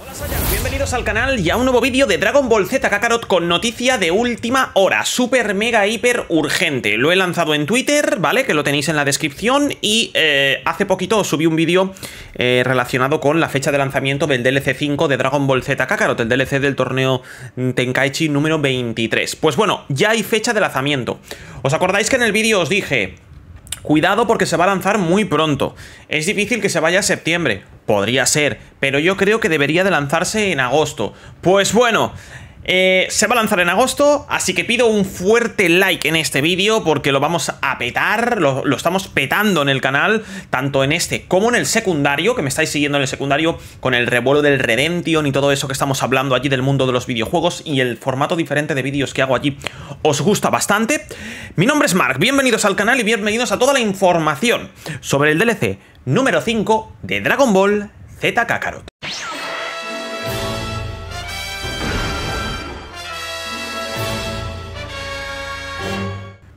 ¡Hola, Bienvenidos al canal y a un nuevo vídeo de Dragon Ball Z Kakarot con noticia de última hora, super mega hiper urgente. Lo he lanzado en Twitter, ¿vale? Que lo tenéis en la descripción y eh, hace poquito subí un vídeo eh, relacionado con la fecha de lanzamiento del DLC 5 de Dragon Ball Z Kakarot, el DLC del torneo Tenkaichi número 23. Pues bueno, ya hay fecha de lanzamiento. ¿Os acordáis que en el vídeo os dije... Cuidado porque se va a lanzar muy pronto. Es difícil que se vaya a septiembre. Podría ser, pero yo creo que debería de lanzarse en agosto. Pues bueno, eh, se va a lanzar en agosto, así que pido un fuerte like en este vídeo porque lo vamos a petar, lo, lo, estamos petando en el canal, tanto en este como en el secundario, que me estáis siguiendo en el secundario con el revuelo del Redemption y todo eso que estamos hablando allí del mundo de los videojuegos y el formato diferente de vídeos que hago allí os gusta bastante. Mi nombre es Mark, bienvenidos al canal y bienvenidos a toda la información sobre el DLC número 5 de Dragon Ball Z Kakarot.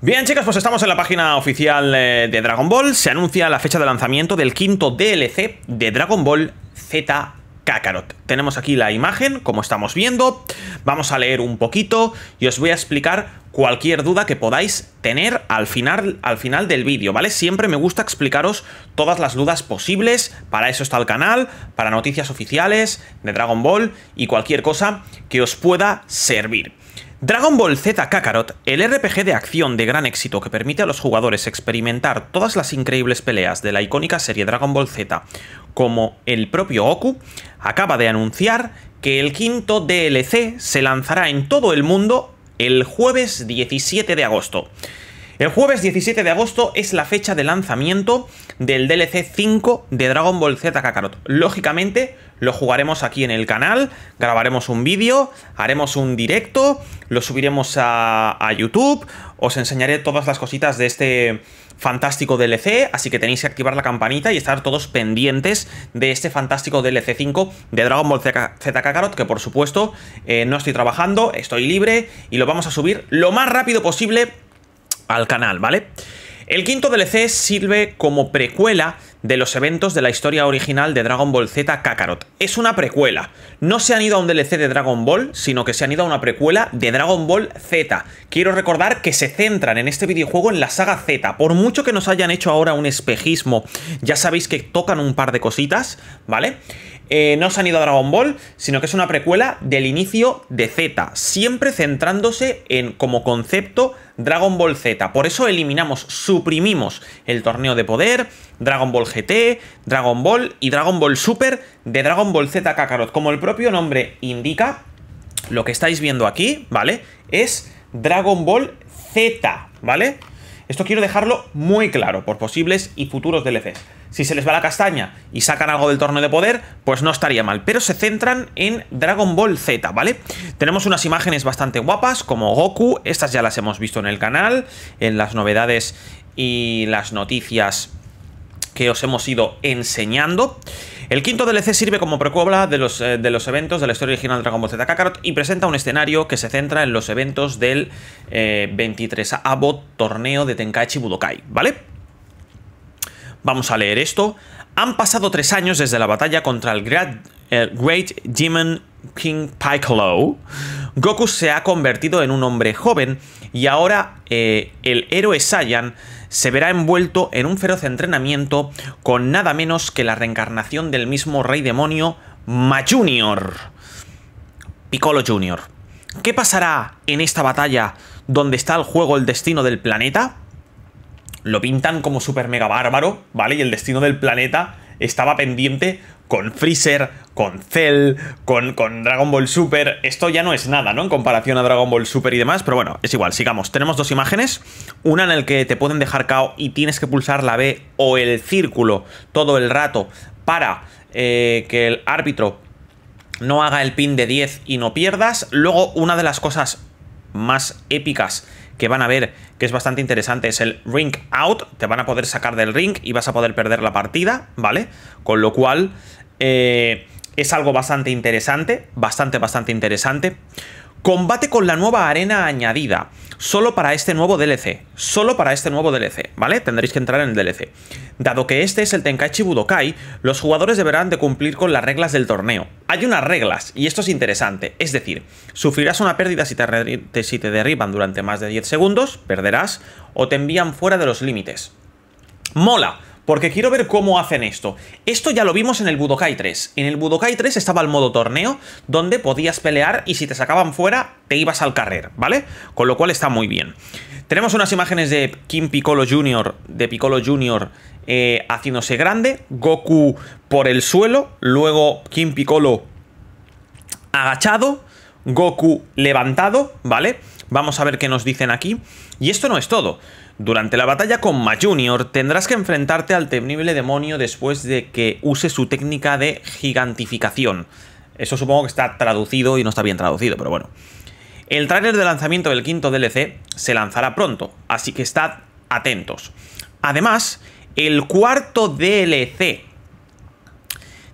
Bien chicos, pues estamos en la página oficial eh, de Dragon Ball, se anuncia la fecha de lanzamiento del quinto DLC de Dragon Ball Z Kakarot. Tenemos aquí la imagen, como estamos viendo, vamos a leer un poquito y os voy a explicar cualquier duda que podáis tener al final, al final del vídeo, ¿vale? Siempre me gusta explicaros todas las dudas posibles, para eso está el canal, para noticias oficiales de Dragon Ball y cualquier cosa que os pueda servir. Dragon Ball Z Kakarot, el RPG de acción de gran éxito que permite a los jugadores experimentar todas las increíbles peleas de la icónica serie Dragon Ball Z, como el propio Goku, acaba de anunciar que el quinto DLC se lanzará en todo el mundo el jueves 17 de agosto. El jueves 17 de agosto es la fecha de lanzamiento del DLC 5 de Dragon Ball Z Kakarot. Lógicamente lo jugaremos aquí en el canal, grabaremos un vídeo, haremos un directo, lo subiremos a, YouTube, os enseñaré todas las cositas de este fantástico DLC, así que tenéis que activar la campanita y estar todos pendientes de este fantástico DLC 5 de Dragon Ball Z, Kakarot, que por supuesto eh, no estoy trabajando, estoy libre y lo vamos a subir lo más rápido posible al canal, ¿vale? El quinto DLC sirve como precuela de los eventos de la historia original de Dragon Ball Z Kakarot. Es una precuela. No se han ido a un DLC de Dragon Ball, sino que se han ido a una precuela de Dragon Ball Z. Quiero recordar que se centran en este videojuego en la saga Z. Por mucho que nos hayan hecho ahora un espejismo, ya sabéis que tocan un par de cositas, ¿vale? vale eh, no se han ido a Dragon Ball, sino que es una precuela del inicio de Z, siempre centrándose en como concepto Dragon Ball Z. Por eso eliminamos, suprimimos el torneo de poder, Dragon Ball GT, Dragon Ball y Dragon Ball Super de Dragon Ball Z Kakarot. Como el propio nombre indica, lo que estáis viendo aquí, ¿vale? Es Dragon Ball Z, ¿vale? Esto quiero dejarlo muy claro por posibles y futuros DLCs si se les va la castaña y sacan algo del torneo de poder, pues no estaría mal. Pero se centran en Dragon Ball Z, ¿vale? Tenemos unas imágenes bastante guapas, como Goku, estas ya las hemos visto en el canal, en las novedades y las noticias que os hemos ido enseñando. El quinto DLC sirve como precuela de los, eh, de los eventos de la historia original de Dragon Ball Z Kakarot y presenta un escenario que se centra en los eventos del 23 eh, avo torneo de Tenkaichi Budokai, ¿vale? Vamos a leer esto. Han pasado tres años desde la batalla contra el Great, Demon King Piccolo. Goku se ha convertido en un hombre joven y ahora eh, el héroe Saiyan se verá envuelto en un feroz entrenamiento con nada menos que la reencarnación del mismo rey demonio Ma Junior. Piccolo Junior. ¿Qué pasará en esta batalla donde está el juego el destino del planeta? lo pintan como super mega bárbaro, ¿vale? Y el destino del planeta estaba pendiente con Freezer, con Cell, con, con, Dragon Ball Super. Esto ya no es nada, ¿no? En comparación a Dragon Ball Super y demás, pero bueno, es igual, sigamos. Tenemos dos imágenes, una en la que te pueden dejar cao y tienes que pulsar la B o el círculo todo el rato para eh, que el árbitro no haga el pin de 10 y no pierdas. Luego, una de las cosas más épicas que van a ver que es bastante interesante es el ring out, te van a poder sacar del ring y vas a poder perder la partida, ¿vale? Con lo cual eh, es algo bastante interesante, bastante, bastante interesante. Combate con la nueva arena añadida solo para este nuevo DLC, solo para este nuevo DLC, ¿vale? Tendréis que entrar en el DLC. Dado que este es el Tenkaichi Budokai, los jugadores deberán de cumplir con las reglas del torneo. Hay unas reglas, y esto es interesante, es decir, sufrirás una pérdida si te, si te derriban durante más de 10 segundos, perderás, o te envían fuera de los límites. ¡Mola! porque quiero ver cómo hacen esto. Esto ya lo vimos en el Budokai 3. En el Budokai 3 estaba el modo torneo, donde podías pelear y si te sacaban fuera, te ibas al carrer, ¿vale? Con lo cual está muy bien. Tenemos unas imágenes de Kim Piccolo Jr., de Piccolo Jr. Eh, haciéndose grande, Goku por el suelo, luego Kim Piccolo agachado, Goku levantado, ¿vale? Vamos a ver qué nos dicen aquí. Y esto no es todo. Durante la batalla con Ma tendrás que enfrentarte al temible demonio después de que use su técnica de gigantificación. Eso supongo que está traducido y no está bien traducido, pero bueno. El tráiler de lanzamiento del quinto DLC se lanzará pronto, así que estad atentos. Además, el cuarto DLC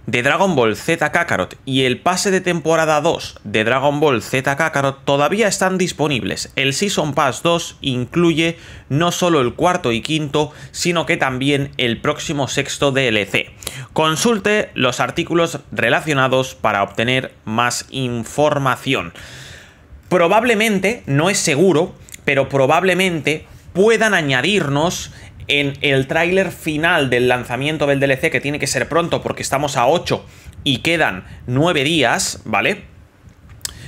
de Dragon Ball Z Kakarot y el pase de temporada 2 de Dragon Ball Z Kakarot todavía están disponibles. El Season Pass 2 incluye no solo el cuarto y quinto, sino que también el próximo sexto DLC. Consulte los artículos relacionados para obtener más información. Probablemente, no es seguro, pero probablemente puedan añadirnos en el tráiler final del lanzamiento del DLC, que tiene que ser pronto porque estamos a 8 y quedan 9 días, ¿vale?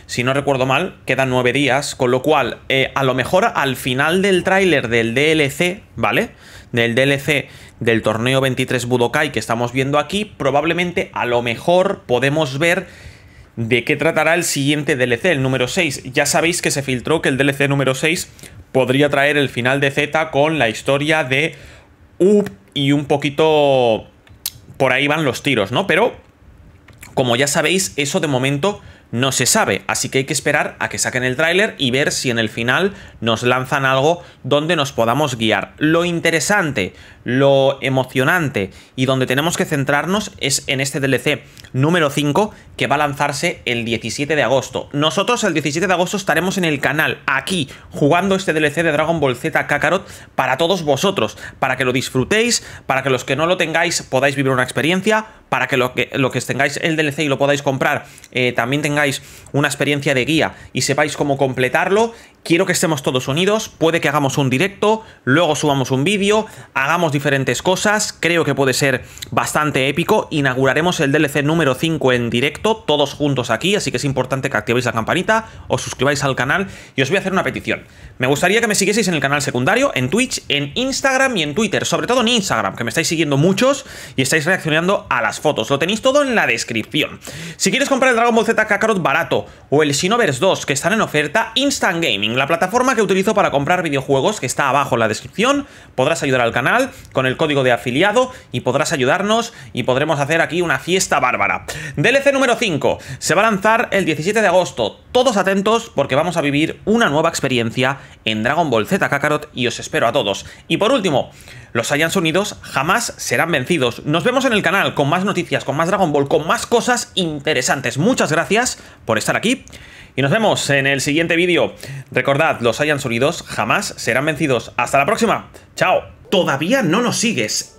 Si no recuerdo mal, quedan 9 días, con lo cual eh, a lo mejor al final del tráiler del DLC, ¿vale? Del DLC del torneo 23 Budokai que estamos viendo aquí, probablemente a lo mejor podemos ver de qué tratará el siguiente DLC, el número 6. Ya sabéis que se filtró que el DLC número 6 podría traer el final de Z con la historia de Up y un poquito por ahí van los tiros, ¿no? Pero, como ya sabéis, eso de momento no se sabe, así que hay que esperar a que saquen el tráiler y ver si en el final nos lanzan algo donde nos podamos guiar. Lo interesante, lo emocionante y donde tenemos que centrarnos es en este DLC número 5 que va a lanzarse el 17 de agosto. Nosotros el 17 de agosto estaremos en el canal, aquí, jugando este DLC de Dragon Ball Z Kakarot para todos vosotros, para que lo disfrutéis, para que los que no lo tengáis podáis vivir una experiencia, para que lo que, lo que tengáis el DLC y lo podáis comprar eh, también tengáis una experiencia de guía y sepáis cómo completarlo quiero que estemos todos unidos, puede que hagamos un directo, luego subamos un vídeo, hagamos diferentes cosas, creo que puede ser bastante épico, inauguraremos el DLC número 5 en directo, todos juntos aquí, así que es importante que activéis la campanita, os suscribáis al canal y os voy a hacer una petición. Me gustaría que me siguieseis en el canal secundario, en Twitch, en Instagram y en Twitter, sobre todo en Instagram, que me estáis siguiendo muchos y estáis reaccionando a las fotos, lo tenéis todo en la descripción. Si quieres comprar el Dragon Ball Z Kakarot barato o el Sinovers 2 que están en oferta, Instant Gaming, la plataforma que utilizo para comprar videojuegos que está abajo en la descripción. Podrás ayudar al canal con el código de afiliado y podrás ayudarnos y podremos hacer aquí una fiesta bárbara. DLC número 5 se va a lanzar el 17 de agosto. Todos atentos porque vamos a vivir una nueva experiencia en Dragon Ball Z Kakarot y os espero a todos. Y por último, los Hayan unidos jamás serán vencidos. Nos vemos en el canal con más noticias, con más Dragon Ball, con más cosas interesantes. Muchas gracias por estar aquí. Y nos vemos en el siguiente vídeo. Recordad, los hayan subidos jamás serán vencidos. ¡Hasta la próxima! ¡Chao! Todavía no nos sigues